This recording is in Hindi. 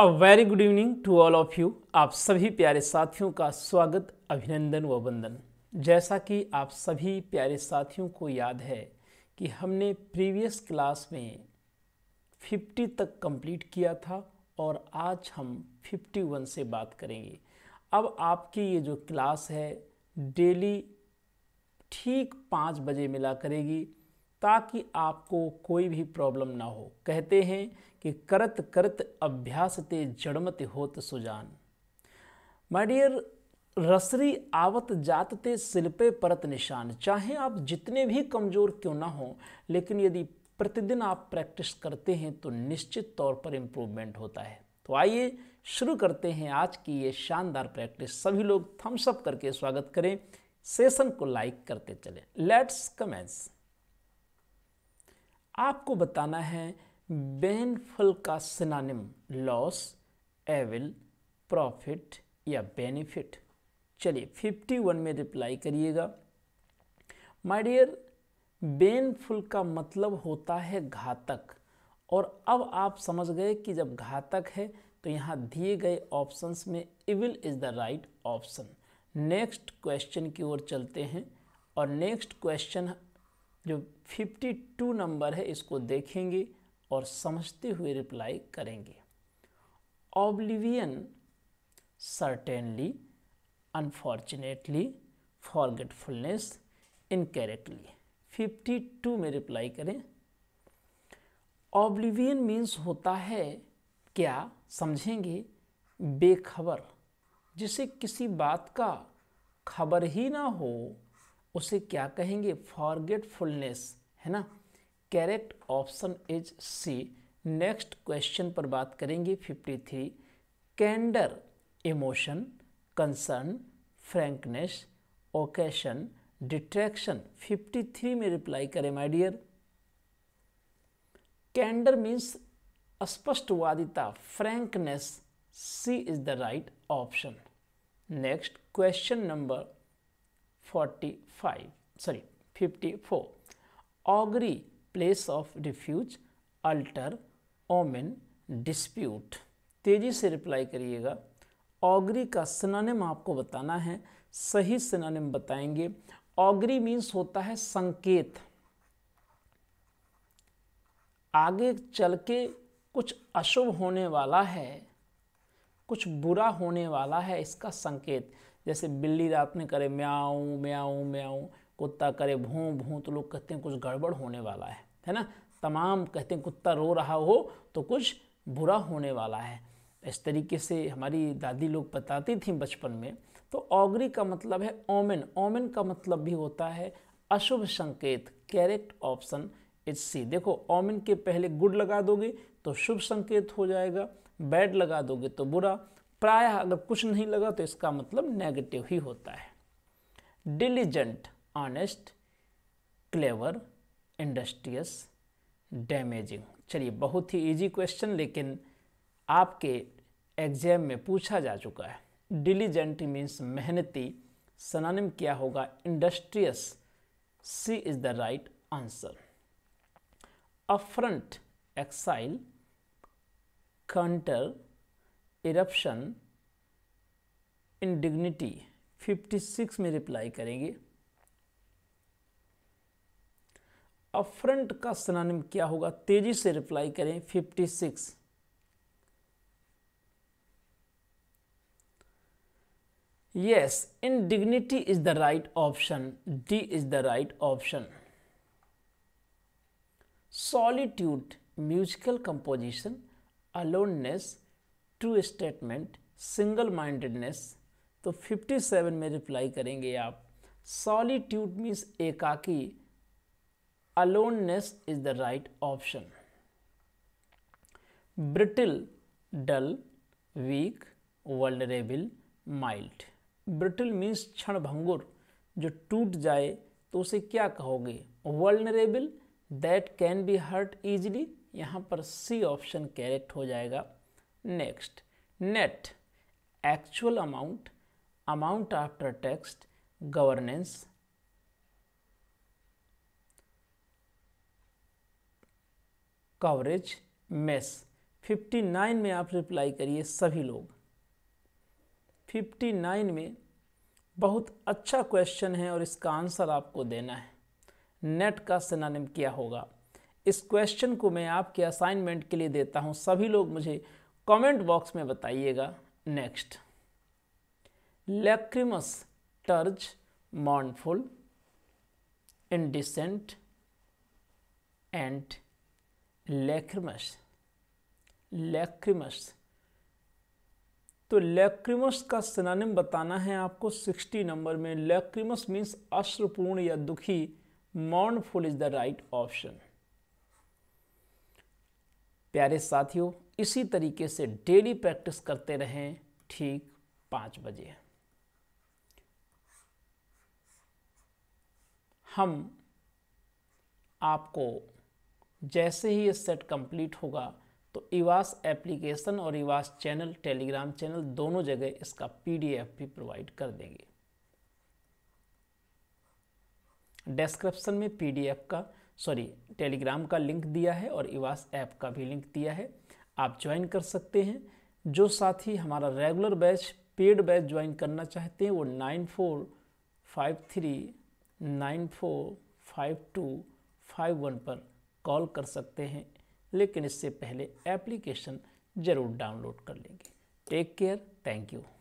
a very good evening to all of you आप सभी प्यारे साथियों का स्वागत अभिनंदन व वंदन जैसा कि आप सभी प्यारे साथियों को याद है कि हमने प्रीवियस क्लास में 50 तक कंप्लीट किया था और आज हम 51 से बात करेंगे अब आपकी ये जो क्लास है डेली ठीक पाँच बजे मिला करेगी ताकि आपको कोई भी प्रॉब्लम ना हो कहते हैं कि करत करत अभ्यास ते जड़मत होत सुजान माय डियर रसरी आवत जातते सिलपे परत निशान चाहे आप जितने भी कमज़ोर क्यों ना हो लेकिन यदि प्रतिदिन आप प्रैक्टिस करते हैं तो निश्चित तौर पर इम्प्रूवमेंट होता है तो आइए शुरू करते हैं आज की ये शानदार प्रैक्टिस सभी लोग थम्सअप करके स्वागत करें सेशन को लाइक करते चलें लेट्स कमेंस आपको बताना है बेनफुल का सिनानिम लॉस एविल प्रॉफिट या बेनिफिट चलिए 51 में रिप्लाई करिएगा माय डियर बेनफुल का मतलब होता है घातक और अब आप समझ गए कि जब घातक है तो यहाँ दिए गए ऑप्शंस में evil is the right option next question की ओर चलते हैं और नेक्स्ट क्वेश्चन जो 52 नंबर है इसको देखेंगे और समझते हुए रिप्लाई करेंगे oblivion certainly unfortunately forgetfulness incorrectly 52 में रिप्लाई करें ऑब्लिवियन मीन्स होता है क्या समझेंगे बेखबर जिसे किसी बात का खबर ही ना हो उसे क्या कहेंगे फॉरगेटफुलनेस है ना correct option is C next question पर बात करेंगे fifty three candour emotion concern frankness occasion distraction fifty three में रिप्लाई करें माय डियर कैंडर मीन्स स्पष्टवादिता frankness C is the right option next question number 45 sorry 54 augury place of refuge altar omen dispute तेजी से रिप्लाई करिएगा ऑगरी का सिनानिम आपको बताना है सही सिनानिम बताएंगे ऑगरी मीन्स होता है संकेत आगे चल के कुछ अशुभ होने वाला है कुछ बुरा होने वाला है इसका संकेत जैसे बिल्ली रात में करे म्याऊँ म्याऊँ म्याऊँ कुत्ता करे भू भू तो लोग कहते हैं कुछ गड़बड़ होने वाला है है ना तमाम कहते हैं कुत्ता रो रहा हो तो कुछ बुरा होने वाला है इस तरीके से हमारी दादी लोग बताती थी बचपन में तो ऑगरी का मतलब है ओमेन ओमेन का मतलब भी होता है अशुभ संकेत कैरेक्ट ऑप्शन इज सी देखो ओमेन के पहले गुड लगा दोगे तो शुभ संकेत हो जाएगा बैड लगा दोगे तो बुरा प्रायः अगर कुछ नहीं लगा तो इसका मतलब नेगेटिव ही होता है diligent honest clever industrious damaging चलिए बहुत ही इजी क्वेश्चन लेकिन आपके एग्जाम में पूछा जा चुका है डिलीजेंट मीन्स मेहनती सनानिम क्या होगा industrious C is the right answer affront exile counter interruption indignity 56 में रिप्लाई करेंगे अफ्रंट का सनानिम क्या होगा तेजी से रिप्लाई करें 56 yes indignity is the right option D is the right option solitude musical composition aloneness true statement single mindedness तो 57 में रिप्लाई करेंगे आप सॉलीट्यूड मीन्स एकाकी aloneness is the right option brittle dull weak vulnerable mild brittle means क्षण भंगुर जो टूट जाए तो उसे क्या कहोगे vulnerable that can be hurt easily यहाँ पर सी ऑप्शन कैरेक्ट हो जाएगा next net actual amount amount after tax, governance coverage mess 59 में आप रिप्लाई करिए सभी लोग 59 में बहुत अच्छा क्वेश्चन है और इसका आंसर आपको देना है नेट का सिनानिम क्या होगा इस क्वेश्चन को मैं आपके असाइनमेंट के लिए देता हूं सभी लोग मुझे कमेंट बॉक्स में बताइएगा next lachrymose terse mournful indecent and lachrymose lachrymose तो लैक्रिमस का सिनानिम बताना है आपको 60 नंबर में लैक्रिमस मीन्स अश्रपूर्ण या दुखी mournful is the right option प्यारे साथियों इसी तरीके से डेली प्रैक्टिस करते रहें ठीक पाँच बजे हम आपको जैसे ही ये सेट कंप्लीट होगा तो इवास एप्लीकेशन और इवास चैनल टेलीग्राम चैनल दोनों जगह इसका पीडीएफ भी प्रोवाइड कर देंगे डिस्क्रिप्शन में पीडीएफ का सॉरी टेलीग्राम का लिंक दिया है और इवास ऐप का भी लिंक दिया है आप ज्वाइन कर सकते हैं जो साथी हमारा regular batch paid batch join करना चाहते हैं वो nine four five three nine four five two five one पर कॉल कर सकते हैं लेकिन इससे पहले एप्लीकेशन ज़रूर डाउनलोड कर लेंगे टेक केयर थैंक यू